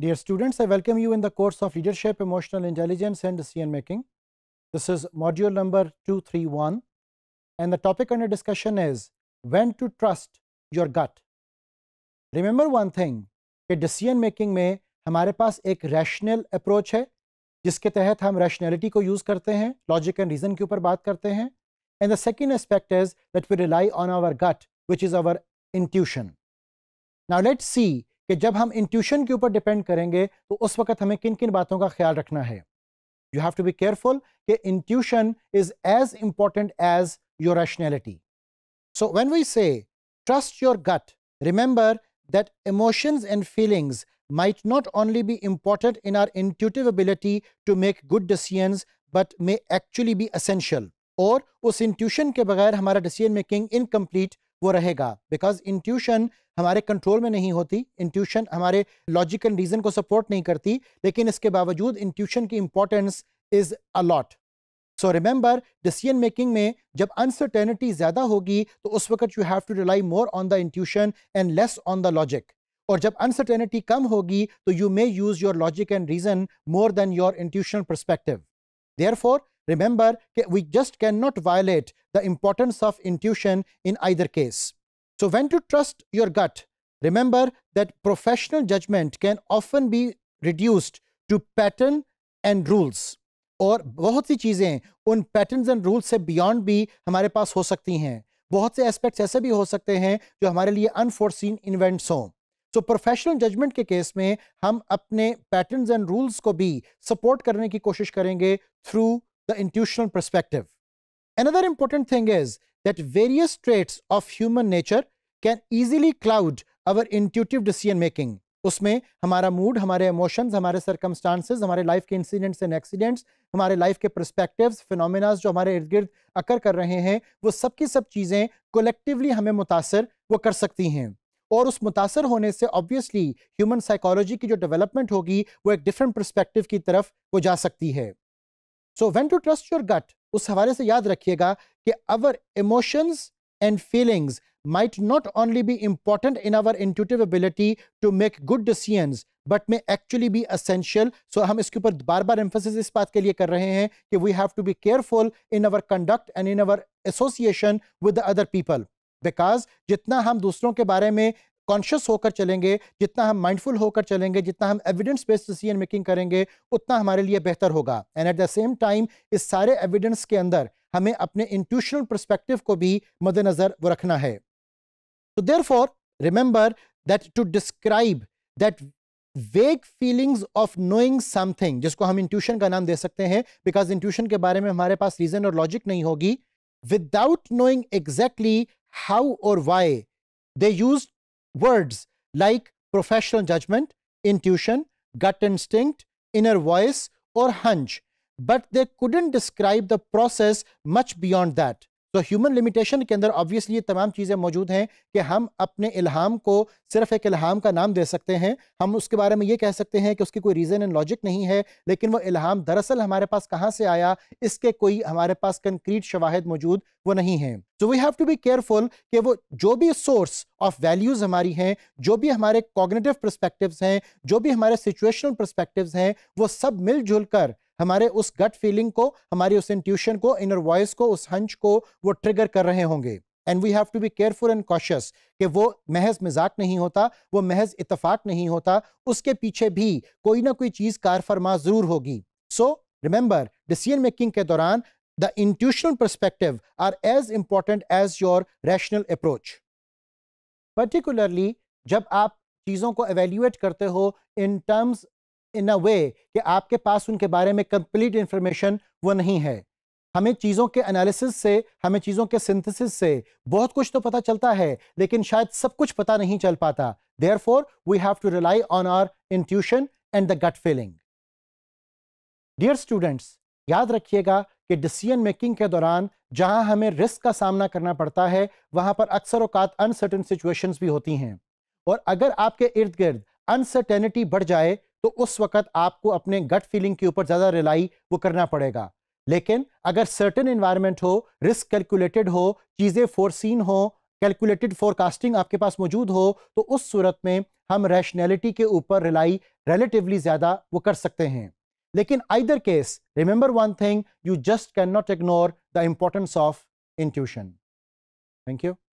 Dear students, I welcome you in the course of Leadership, Emotional Intelligence and Decision Making. This is module number 231 and the topic under discussion is when to trust your gut. Remember one thing that decision making may हमारे पास एक rational approach है जिसके तहत हम rationality को use करते हैं logic and reason के ऊपर बात करते हैं and the second aspect is that we rely on our gut which is our intuition. Now let's see कि जब हम इंट्यूशन के ऊपर डिपेंड करेंगे तो उस वक्त हमें किन किन बातों का ख्याल रखना है you have to be careful कि intuition is as important as your rationality so when we say trust your gut remember that emotions and feelings might not only be important in our intuitive ability to make good decisions but may actually be essential और उस intuition के बगैर हमारा decision making incomplete वो रहेगा because intuition हमारे control में नहीं होती इंट्यूशन हमारे लॉजिक एंड रीज़न को सपोर्ट नहीं करती लेकिन इसके बावजूद इंट्यूशन की importance is a lot so remember decision making में जब अनसर्टेनिटी ज़्यादा होगी तो उस वक्त you have to rely more on the intuition and less on the logic और जब अनसर्टेनिटी कम होगी तो you may use your logic and reason more than your intuitional perspective there Remember, we just cannot violate the importance of intuition in either case. So, when to trust your gut, remember that professional judgment can often be reduced to pattern and rules. और बहुत सी चीज़ें उन patterns and rules से beyond भी हमारे पास हो सकती हैं बहुत से एस्पेक्ट्स ऐसे भी हो सकते हैं जो हमारे लिए अनफोर्सीन इवेंट्स हों सो प्रोफेशनल जजमेंट के केस में हम अपने पैटर्न्स एंड रूल्स को भी सपोर्ट करने की कोशिश करेंगे through the intuitional perspective. Another important thing is that various traits of human nature can easily cloud our intuitive decision making. उसमें हमारा मूड हमारे इमोशंस हमारे सरकमस्टांसेस हमारे लाइफ के इंसिडेंट्स एंड एक्सीडेंट्स हमारे लाइफ के परस्पेक्टिव्स फिनोमिनाज जो हमारे इर्द गिर्द अकर कर रहे हैं वो सब की सब चीज़ें कोलेक्टिवली हमें मुतासर वो कर सकती हैं और उस मुतासर होने से ऑब्वियसली ह्यूमन साइकोलॉजी की जो डेवलपमेंट होगी वो एक डिफरेंट परस्पेक्टिव की तरफ वो जा सकती है so when to trust your gut उस हवाले से याद रखिएगा कि our emotions and feelings might not only be important in our intuitive ability to make good decisions but may actually be essential so हम इसके ऊपर बार बार एम्फोसिस इस बात के लिए कर रहे हैं कि we have to be careful in our conduct and in our association with other people because जितना हम दूसरों के बारे में कॉन्शियस होकर चलेंगे जितना हम माइंडफुल होकर चलेंगे जितना हम एविडेंस बेस्ड डिसीजन मेकिंग करेंगे उतना हमारे लिए बेहतर होगा and at the same time इस सारे एविडेंस के अंदर हमें अपने इंट्यूशनल परस्पेक्टिव को भी मद्देनजर रखना है तो therefore remember that to describe that vague feelings of knowing something जिसको हम इंट्यूशन का नाम दे सकते हैं बिकॉज इंट्यूशन के बारे में हमारे पास रीजन और लॉजिक नहीं होगी विदाउट नोइंग एग्जैक्टली हाउ और why they use words like professional judgment, intuition, gut instinct, inner voice, or hunch, but they couldn't describe the process much beyond that. तो human limitation के अंदर obviously ये तमाम चीज़ें मौजूद हैं कि हम अपने इल्हाम को सिर्फ एक इल्हाम का नाम दे सकते हैं हम उसके बारे में ये कह सकते हैं कि उसकी कोई रीज़न एंड लॉजिक नहीं है लेकिन वो इल्हाम दरअसल हमारे पास कहाँ से आया इसके कोई हमारे पास कंक्रीट शवाहद मौजूद वो नहीं है so we have to be careful कि वो जो भी सोर्स ऑफ वैल्यूज़ हमारी हैं जो भी हमारे कॉग्नेटिव परस्पेक्टिव हैं जो भी हमारे सिचुएशनल परस्पेक्टिव हैं वो सब मिलजुल कर हमारे उस गट फीलिंग को हमारी उस इंट्यूशन को इनर वॉइस को उस हंच को वो ट्रिगर कर रहे होंगे and we have to be careful and cautious कि वो महज मजाक नहीं होता वो महज इतफाक नहीं होता उसके पीछे भी कोई ना कोई चीज़ कार फरमा ज़रूर होगी सो रिमेंबर डिसीजन मेकिंग के दौरान the intuitional perspective are as important as your rational approach particularly जब आप चीज़ों को एवेल्यूएट करते हो इन टर्म्स इन अ वे कि आपके पास उनके बारे में कंप्लीट इन्फॉर्मेशन वो नहीं है हमें चीज़ों के एनालिसिस से हमें चीज़ों के सिंथेसिस से बहुत कुछ तो पता चलता है लेकिन शायद सब कुछ पता नहीं चल पाता therefore we have to rely on our intuition and the gut feeling dear students याद रखिएगा कि डिसीजन मेकिंग के दौरान जहां हमें रिस्क का सामना करना पड़ता है वहां पर अक्सर औकात अनसर्टन सिचुएशंस भी होती हैं और अगर आपके इर्द गिर्द अनसर्टेनिटी बढ़ जाए तो उस वक्त आपको अपने गट फीलिंग के ऊपर ज़्यादा रिलाई वो करना पड़ेगा लेकिन अगर सर्टन इन्वायरमेंट हो रिस्क कैलकुलेटेड हो चीज़ें फोरसीन हो कैलकुलेटेड फोरकास्टिंग आपके पास मौजूद हो तो उस सूरत में हम रैशनैलिटी के ऊपर रिलाई रिलेटिवली ज़्यादा वो कर सकते हैं लेकिन either case remember one thing you just can not ignore the importance of intuition thank you